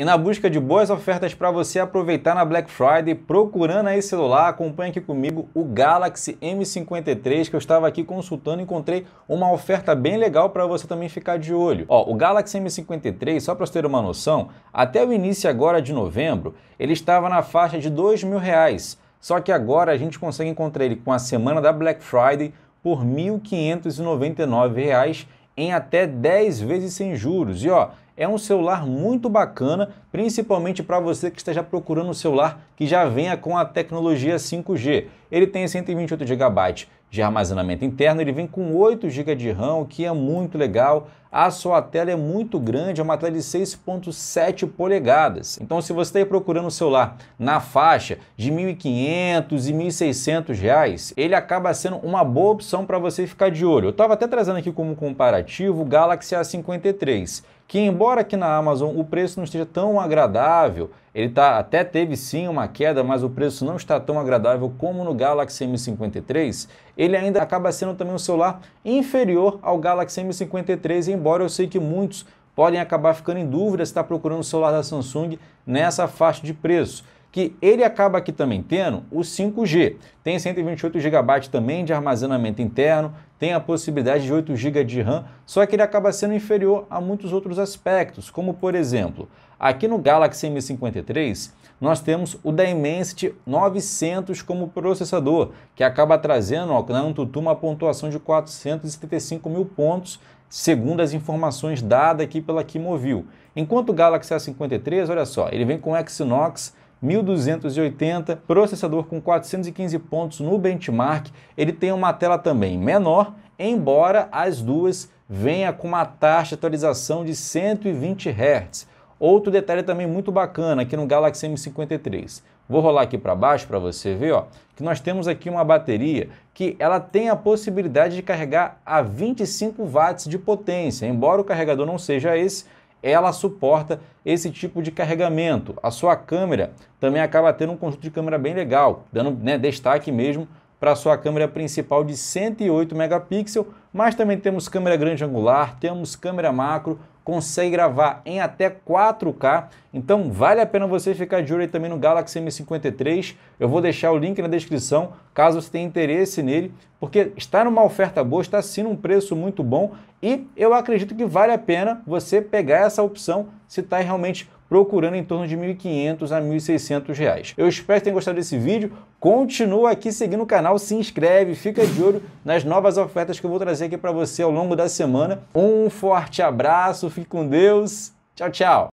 E na busca de boas ofertas para você aproveitar na Black Friday, procurando aí celular, acompanha aqui comigo o Galaxy M53 que eu estava aqui consultando e encontrei uma oferta bem legal para você também ficar de olho. Ó, o Galaxy M53, só para você ter uma noção, até o início agora de novembro, ele estava na faixa de R$ reais. Só que agora a gente consegue encontrar ele com a semana da Black Friday por R$ 1.599 em até 10 vezes sem juros. E ó, é um celular muito bacana, principalmente para você que esteja procurando um celular que já venha com a tecnologia 5G. Ele tem 128 GB de armazenamento interno. Ele vem com 8 GB de RAM, o que é muito legal. A sua tela é muito grande, é uma tela de 6.7 polegadas. Então, se você está procurando o celular na faixa de 1.500 e 1.600 reais, ele acaba sendo uma boa opção para você ficar de olho. Eu estava até trazendo aqui como comparativo o Galaxy A53 que embora aqui na Amazon o preço não esteja tão agradável, ele tá, até teve sim uma queda, mas o preço não está tão agradável como no Galaxy M53, ele ainda acaba sendo também um celular inferior ao Galaxy M53, embora eu sei que muitos podem acabar ficando em dúvida se está procurando um celular da Samsung nessa faixa de preço que ele acaba aqui também tendo o 5G. Tem 128 GB também de armazenamento interno, tem a possibilidade de 8 GB de RAM, só que ele acaba sendo inferior a muitos outros aspectos, como por exemplo, aqui no Galaxy M53 nós temos o Dimensity 900 como processador, que acaba trazendo ao Antutu uma pontuação de 475 mil pontos, segundo as informações dadas aqui pela Kimovil. Enquanto o Galaxy A53, olha só, ele vem com Exynos 1280, processador com 415 pontos no benchmark. Ele tem uma tela também menor, embora as duas venha com uma taxa de atualização de 120 Hz. Outro detalhe também muito bacana aqui no Galaxy M53. Vou rolar aqui para baixo para você ver, ó, que nós temos aqui uma bateria que ela tem a possibilidade de carregar a 25 watts de potência. Embora o carregador não seja esse, ela suporta esse tipo de carregamento. A sua câmera também acaba tendo um conjunto de câmera bem legal, dando né, destaque mesmo para sua câmera principal de 108 megapixels, mas também temos câmera grande angular, temos câmera macro, consegue gravar em até 4K, então vale a pena você ficar de olho aí também no Galaxy M53, eu vou deixar o link na descrição, caso você tenha interesse nele, porque está numa oferta boa, está sim num preço muito bom, e eu acredito que vale a pena você pegar essa opção se está realmente procurando em torno de R$ 1.500 a R$ 1.600. Eu espero que tenham gostado desse vídeo. Continua aqui seguindo o canal, se inscreve, fica de olho nas novas ofertas que eu vou trazer aqui para você ao longo da semana. Um forte abraço, fique com Deus. Tchau, tchau.